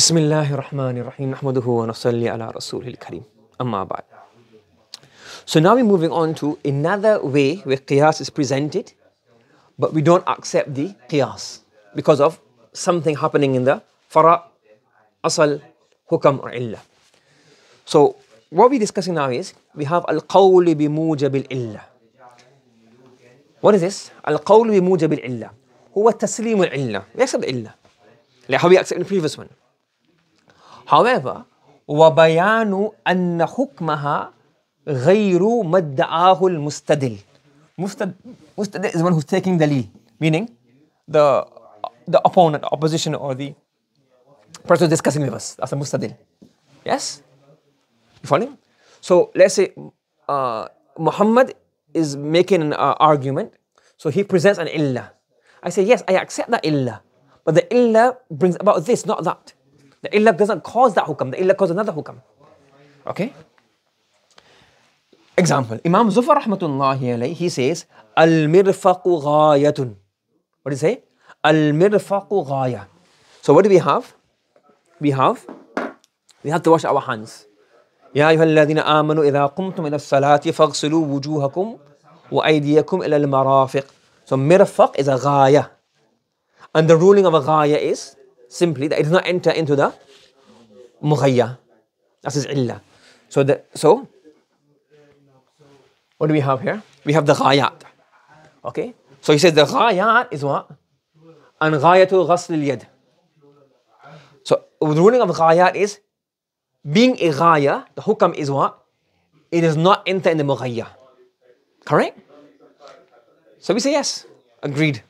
بسم الله الرحمن الرحيم نحمده ونصلي على رسوله الكريم أما بعد So now we're moving on to another way where qiyas is presented but we don't accept the qiyas because of something happening in the fara, asal, hukam or illa. So what we're discussing now is we have al-qawl bi mujab illa What is this? Al-qawl bi mujab illa Huwa taslim al-illa. We accept the illa. Like how we accept in the previous one. However, وَبَيَانُ أَنَّ حُكْمَهَا غَيْرُ مَدَّعَاهُ الْمُسْتَدِلِ Mustad, mustadil is the one who's taking the lead, meaning the, the opponent, opposition or the person discussing with us. That's a mustadil. Yes? You following? So let's say uh, Muhammad is making an uh, argument. So he presents an illah. I say, yes, I accept that illah. But the illah brings about this, not that. The illah doesn't cause that hukam, the illah causes another hukam. Okay? Example Imam Zufar rahmatullahi alayhi, he says, Al mirfaqu ghayatun. What do you say? Al mirfaqu ghaya. So what do we have? We have, we have to wash our hands. يا أيها الذين آمنوا إذا قمتم إلى الصلاة فاغسلوا وجوهكم وأيديكم إلى المرافق. So mirfaq is a ghaya. And the ruling of a ghaya is simply that it does not enter into the mughayya. That is illa. So the so what do we have here? We have the ghayat. Okay? So he says the ghayat is what? And ghayatul ghasl al-yad. So the ruling of ghayat is being a ghaya, the hukam is what? It does not enter in the mughayya. Correct? So we say yes. Agreed.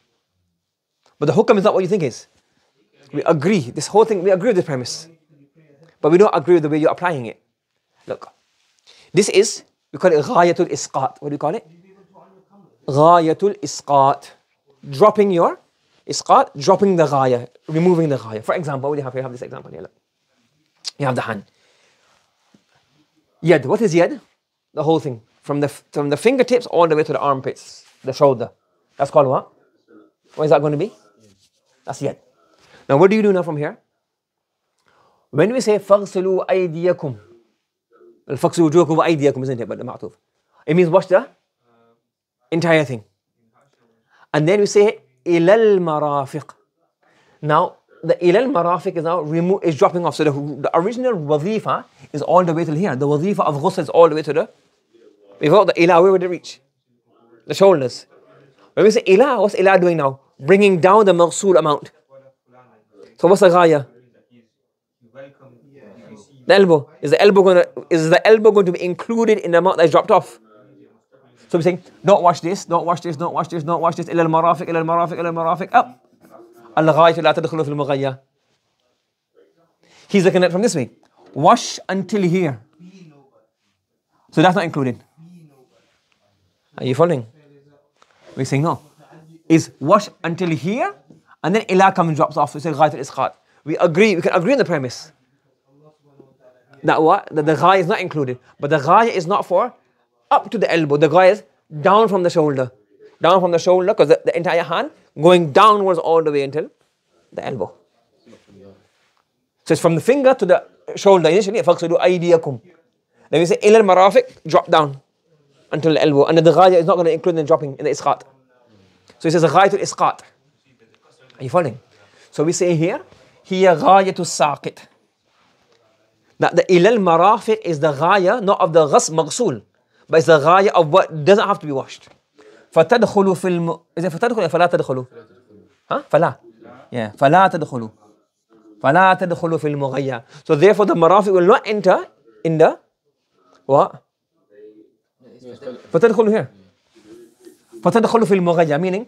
But the hukam is not what you think is. We agree. This whole thing, we agree with the premise. But we don't agree with the way you're applying it. Look, this is, we call it ghayatul isqat. What do you call it? Ghayatul isqat. Dropping your isqat, dropping the ghaya, removing the ghaya. For example, what do you have here? You have this example here. Look. You have the hand. Yad. What is yad? The whole thing. From the, from the fingertips all the way to the armpits, the shoulder. That's called what? What is that going to be? That's yad. Now, what do you do now from here? When we say فَغْسِلُوا أَيْدِيَكُمْ الْفَغْسِلُوا وُجُوهَكُمْ وَأَيْدِيَكُمْ isn't it? But ma'tuf. It means wash the entire thing. And then we say إِلَى الْمَرَافِقِ Now, the ilal marafiq is now remo- is dropping off. So the, the original wazifa is all the way till here. The wazifa of ghusl is all the way to the. before the ila, where would it reach? The shoulders. When we say ila, what's ila doing now? Bringing down the مغسول amount. So what's the ghaya? The elbow. Is the elbow gonna is the elbow going to be included in the amount that is dropped off? So we're saying, don't wash this, don't wash this, don't wash this, don't wash this, illa al-marafiq, illa al-marafiq, illa al-marafiq, up. Al-ghayatu la tadkhulu fil mughayya. He's looking at it from this way. Wash until here. So that's not included. Are you following? We're saying no. Is wash until here and then ilah comes and drops off. We say ghayat al-isqat. We agree, we can agree on the premise. That what? That the ghayat is not included. But the ghayat is not for up to the elbow. The ghayat is down from the shoulder. Down from the shoulder, because the, the, entire hand going downwards all the way until the elbow. So it's from the finger to the shoulder initially. فَقْصِدُوا أَيْدِيَكُمْ Then we say إِلَى marafik drop down until the elbow. And the ghaya is not going to include the dropping in the isqat. So he says ghaya to isqat. Are you following? So we say here, here ghayatu saqit. That the ilal marafiq is the ghaya, not of the ghas maghsul, but it's the ghaya of what doesn't have to be washed. فَتَدْخُلُ في الم... إذا فَتَدْخُلُ فلا تدخلوا ها فلا yeah فلا تدخلوا فلا تدخلوا في المغيا so therefore the marafiq will not enter in the what فتدخلوا here فتدخلوا في المغيا meaning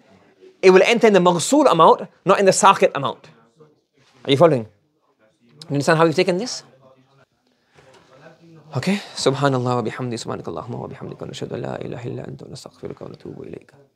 it will enter in the maghsul amount, not in the sakit amount. Are you following? You understand how we've taken this? Okay, subhanallah wa bihamdi subhanakallahumma wa bihamdika nashhadu an la ilaha illa anta nastaghfiruka wa natubu ilayka.